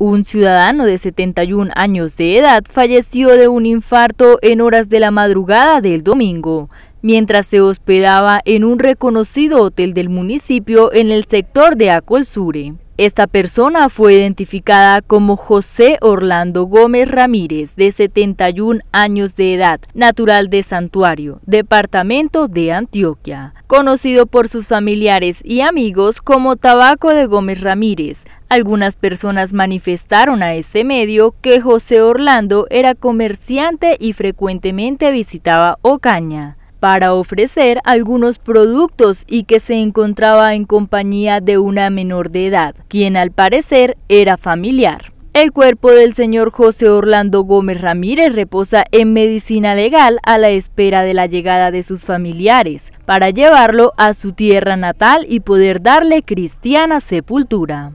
Un ciudadano de 71 años de edad falleció de un infarto en horas de la madrugada del domingo, mientras se hospedaba en un reconocido hotel del municipio en el sector de Acolsure. Esta persona fue identificada como José Orlando Gómez Ramírez, de 71 años de edad, natural de Santuario, departamento de Antioquia, conocido por sus familiares y amigos como Tabaco de Gómez Ramírez, algunas personas manifestaron a este medio que José Orlando era comerciante y frecuentemente visitaba Ocaña para ofrecer algunos productos y que se encontraba en compañía de una menor de edad, quien al parecer era familiar. El cuerpo del señor José Orlando Gómez Ramírez reposa en medicina legal a la espera de la llegada de sus familiares para llevarlo a su tierra natal y poder darle cristiana sepultura.